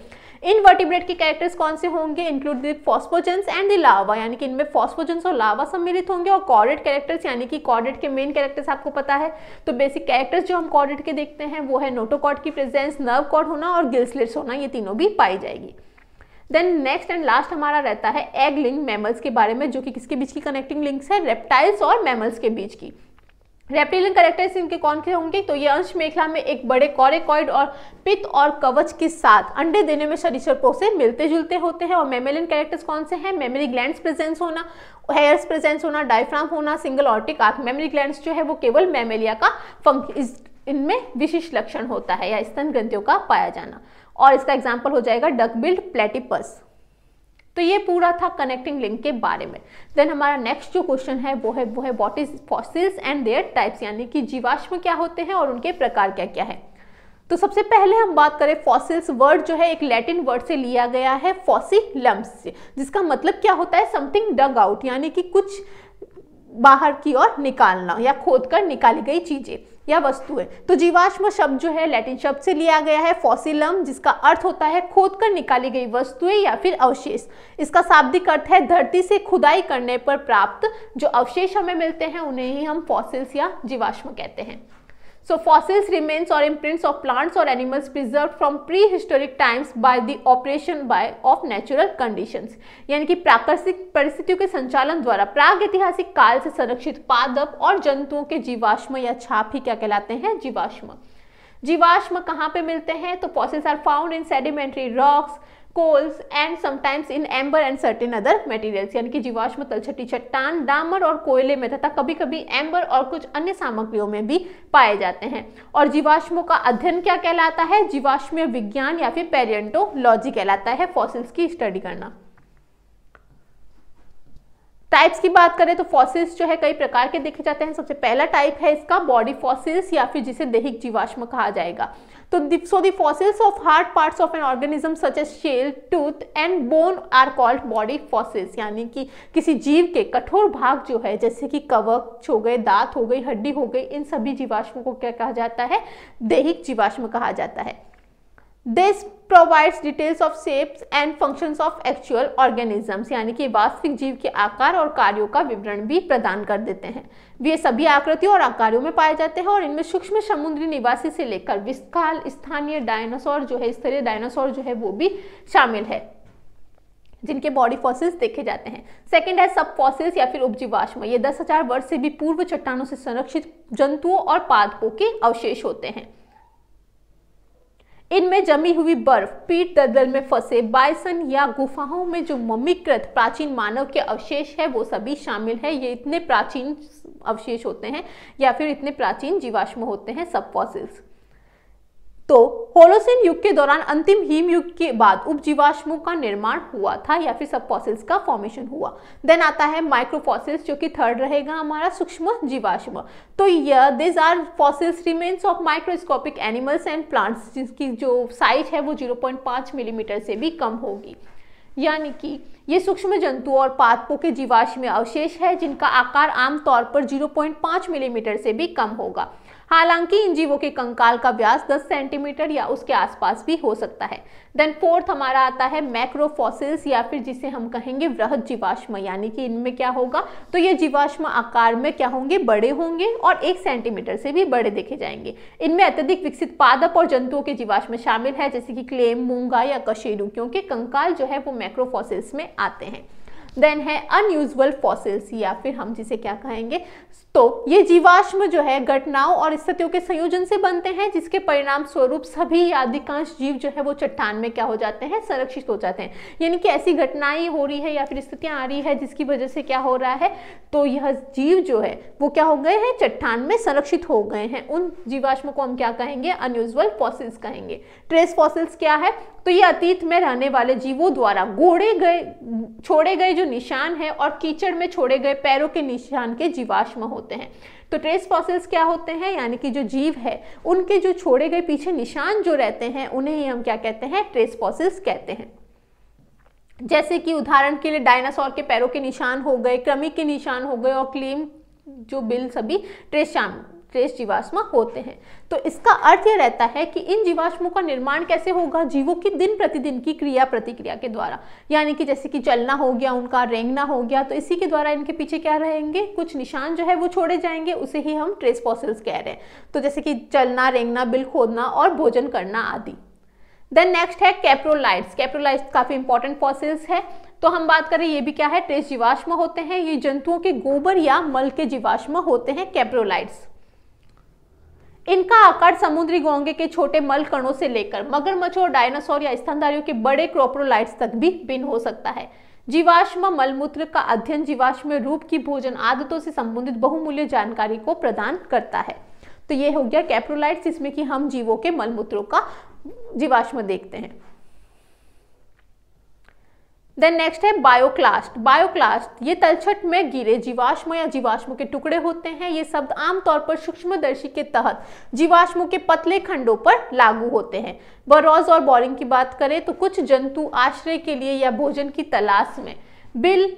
इन वर्टिब्रेट के कैरेक्टर्स कौन से होंगे include the phosphagens and the larva यानी कि इनमें फॉस्फोजेंस और लावा सम्मिलित होंगे और कॉर्डेट कैरेक्टर्स यानी कि कॉर्डेट के मेन कैरेक्टर्स आपको पता है तो बेसिक कैरेक्टर्स जो हम कॉर्डेट के देखते हैं वो है नोटोकॉर्ड की प्रेजेंस नर्व कॉर्ड होना और गिल्सलेट्स होना ये तीनों भी पाई जाएगी देन नेक्स्ट एंड लास्ट हमारा रहता है एग लिंक मैमल्स के बारे में जो कि किसके बीच की कनेक्टिंग लिंक्स है रेप्टाइल्स और मैमल्स के बीच की रेप्टिलियन करेक्टर्स इनके कौन से होंगे तो ये अंश मेखला में एक बड़े कॉरेकॉइड और पित्त और कवच के साथ अंडे देने में सरीसृपों से मिलते जुलते होते हैं और मेमेलियन कैरेक्टर्स कौन से हैं मेमरी ग्लैंड प्रेजेंस होना हेयर्स प्रेजेंस होना डायफ्राम होना single aortic arch mammary gland जो है वो केवल मेमेलिया का फंक इनमें विशिष्ट लक्षण होता है या स्तन ग्रंथियों का पाया जाना और इसका एग्जाम्पल हो जाएगा डकबिल्ड प्लेटिपस तो ये पूरा था कनेक्टिंग लिंक के बारे में देन हमारा नेक्स्ट जो क्वेश्चन है वो है वो है what is fossils and their types यानी कि जीवाश्म क्या होते हैं और उनके प्रकार क्या क्या है तो सबसे पहले हम बात करें फॉसिल्स वर्ड जो है एक लैटिन वर्ड से लिया गया है लम्स से जिसका मतलब क्या होता है समथिंग डग आउट यानी कि कुछ बाहर की ओर निकालना या खोद कर निकाली गई चीज़ें या वस्तु है तो जीवाश्म शब्द जो है लैटिन शब्द से लिया गया है फॉसिलम जिसका अर्थ होता है खोद कर निकाली गई वस्तुएं या फिर अवशेष इसका शाब्दिक अर्थ है धरती से खुदाई करने पर प्राप्त जो अवशेष हमें मिलते हैं उन्हें ही हम फॉसिल्स या जीवाश्म कहते हैं So fossils remains or imprints of plants or animals preserved from prehistoric times by the operation by of natural conditions यानी कि प्राकृतिक परिस्थितियों के संचालन द्वारा प्राग ऐतिहासिक काल से संरक्षित पादप और जंतुओं के जीवाश्म या छाप ही क्या कहलाते हैं जीवाश्म जीवाश्म कहाँ पे मिलते हैं तो fossils are found in sedimentary rocks coals and sometimes in amber and certain other materials यानी कि जीवाश्म तलछटी चट्टान डामर और कोयले में तथा कभी कभी एम्बर और कुछ अन्य सामग्रियों में भी पाए जाते हैं और जीवाश्मों का अध्ययन क्या कहलाता है जीवाश्मीय विज्ञान या फिर पेरियंटोलॉजी कहलाता है फॉसिल्स की स्टडी करना टाइप्स की बात करें तो फॉसिल्स जो है कई प्रकार के देखे जाते हैं सबसे पहला टाइप है इसका बॉडी फॉसिल्स या फिर जिसे दैहिक जीवाश्म कहा जाएगा तो so the fossils of hard parts of an organism such as shell tooth and bone are called body fossils यानी कि किसी जीव के कठोर भाग जो है जैसे कि कवक हो गए दांत हो गई हड्डी हो गई इन सभी जीवाश्म को क्या कहा जाता है दैहिक जीवाश्म कहा जाता है this provides details of shapes and functions of actual organisms यानी कि वास्तविक जीव के आकार और कार्यों का विवरण भी प्रदान कर देते हैं वे सभी आकृतियों और आकारों में पाए जाते हैं और इनमें सूक्ष्म समुद्री निवासी से लेकर विस्काल स्थानीय डायनासोर जो है स्तरीय डायनासोर जो है वो भी शामिल है जिनके बॉडी फॉसिल्स देखे जाते हैं सेकंड है सब फॉसिल्स या फिर उपजीवाश्म ये दस हजार वर्ष से भी पूर्व चट्टानों से संरक्षित जंतुओं और पादपों के अवशेष होते हैं इनमें जमी हुई बर्फ पीठ दलदल में फंसे बायसन या गुफाओं में जो मम्मीकृत प्राचीन मानव के अवशेष है वो सभी शामिल है ये इतने प्राचीन अवशेष होते हैं या फिर इतने प्राचीन जीवाश्म होते हैं सब फॉसिल्स तो होलोसिन युग के दौरान अंतिम हिम युग के बाद उपजीवाश्मों का निर्माण हुआ था या फिर सब फॉसिल्स का फॉर्मेशन हुआ देन आता है माइक्रोफॉसिल्स जो कि थर्ड रहेगा हमारा सूक्ष्म जीवाश्म तो यह these are fossils remains of microscopic animals and plants जिसकी जो साइज है वो 0.5 मिलीमीटर mm से भी कम होगी यानी कि ये सूक्ष्म जंतु और पादपों के जीवाश्म अवशेष है जिनका आकार आमतौर पर 0.5 मिलीमीटर mm से भी कम होगा हालांकि इन जीवों के कंकाल का व्यास 10 सेंटीमीटर या उसके आसपास भी हो सकता है देन फोर्थ हमारा आता है मैक्रोफॉसिल्स या फिर जिसे हम कहेंगे वृहद जीवाश्म यानी कि इनमें क्या होगा तो ये जीवाश्म आकार में क्या होंगे बड़े होंगे और एक सेंटीमीटर से भी बड़े देखे जाएंगे इनमें अत्यधिक विकसित पादप और जंतुओं के जीवाश्म शामिल है जैसे कि क्लेम मूंगा या कशेरू क्योंकि कंकाल जो है वो मैक्रोफॉसिल्स में आते हैं देन है अनयूजल फॉसिल्स या फिर हम जिसे क्या कहेंगे तो ये जीवाश्म जो है घटनाओं और स्थितियों के संयोजन से बनते हैं जिसके परिणाम स्वरूप सभी अधिकांश जीव जो है वो चट्टान में क्या हो जाते हैं संरक्षित हो जाते हैं यानी कि ऐसी घटनाएं हो रही है या फिर स्थितियां आ रही है जिसकी वजह से क्या हो रहा है तो यह जीव जो है वो क्या हो गए हैं चट्टान में संरक्षित हो गए हैं उन जीवाश्म को हम क्या कहेंगे अनयूजल फॉसिल्स कहेंगे ट्रेस फॉसिल्स क्या है तो ये अतीत में रहने वाले जीवों द्वारा गोड़े गए छोड़े गए जो निशान है और कीचड़ में छोड़े गए पैरों के निशान के जीवाश्म हो होते हैं तो ट्रेस फॉसिल्स क्या होते हैं यानी कि जो जीव है उनके जो छोड़े गए पीछे निशान जो रहते हैं उन्हें ही हम क्या कहते हैं ट्रेस फॉसिल्स कहते हैं जैसे कि उदाहरण के लिए डायनासोर के पैरों के निशान हो गए क्रमिक के निशान हो गए और क्लेम जो बिल सभी ट्रेस शामिल ट्रेस जीवाश्म होते हैं तो इसका अर्थ यह रहता है कि इन जीवाश्मों का निर्माण कैसे होगा जीवों की दिन प्रतिदिन की क्रिया प्रतिक्रिया के द्वारा यानी कि जैसे कि चलना हो गया उनका रेंगना हो गया तो इसी के द्वारा इनके पीछे क्या रहेंगे कुछ निशान जो है वो छोड़े जाएंगे उसे ही हम ट्रेस फॉसिल्स कह रहे हैं तो जैसे कि चलना रेंगना बिल खोदना और भोजन करना आदि देन नेक्स्ट है कैप्रोलाइट्स कैप्रोलाइट्स काफ़ी इंपॉर्टेंट फॉसिल्स है तो हम बात करें ये भी क्या है ट्रेस जीवाश्म होते हैं ये जंतुओं के गोबर या मल के जीवाश्म होते हैं कैप्रोलाइट्स इनका आकार समुद्री गोंगे के छोटे मल कणों से लेकर मगरमच्छों और डायनासोर या स्तनधारियों के बड़े क्रोप्रोलाइट्स तक भी भिन्न हो सकता है जीवाश्म मलमूत्र का अध्ययन जीवाश्म रूप की भोजन आदतों से संबंधित बहुमूल्य जानकारी को प्रदान करता है तो ये हो गया कैप्रोलाइट्स इसमें कि हम जीवों के मलमूत्रों का जीवाश्म देखते हैं देन नेक्स्ट है बायोक्लास्ट बायोक्लास्ट ये तलछट में गिरे जीवाश्म या जीवाश्म के टुकड़े होते हैं ये शब्द आमतौर पर सूक्ष्मदर्शी के तहत जीवाश्म के पतले खंडों पर लागू होते हैं बरोज और बोरिंग की बात करें तो कुछ जंतु आश्रय के लिए या भोजन की तलाश में बिल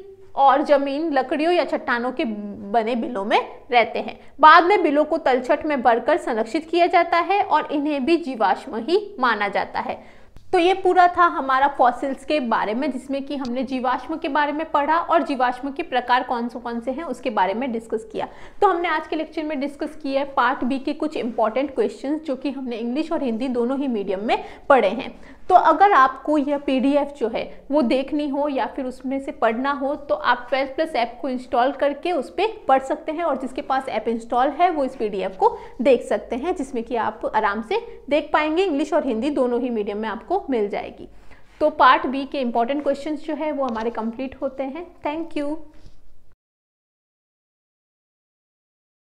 और जमीन लकड़ियों या चट्टानों के बने बिलों में रहते हैं बाद में बिलों को तलछट में भरकर संरक्षित किया जाता है और इन्हें भी जीवाश्म ही माना जाता है तो ये पूरा था हमारा फॉसिल्स के बारे में जिसमें कि हमने जीवाश्म के बारे में पढ़ा और जीवाश्म के प्रकार कौन से कौन से हैं उसके बारे में डिस्कस किया तो हमने आज के लेक्चर में डिस्कस किया है पार्ट बी के कुछ इंपॉर्टेंट क्वेश्चन जो कि हमने इंग्लिश और हिंदी दोनों ही मीडियम में पढ़े हैं तो अगर आपको यह पीडीएफ जो है वो देखनी हो या फिर उसमें से पढ़ना हो तो आप ट्वेल्थ प्लस ऐप को इंस्टॉल करके उस पर पढ़ सकते हैं और जिसके पास ऐप इंस्टॉल है वो इस पीडीएफ को देख सकते हैं जिसमें कि आप आराम से देख पाएंगे इंग्लिश और हिंदी दोनों ही मीडियम में आपको मिल जाएगी तो पार्ट बी के इंपॉर्टेंट क्वेश्चन जो है वो हमारे कंप्लीट होते हैं थैंक यू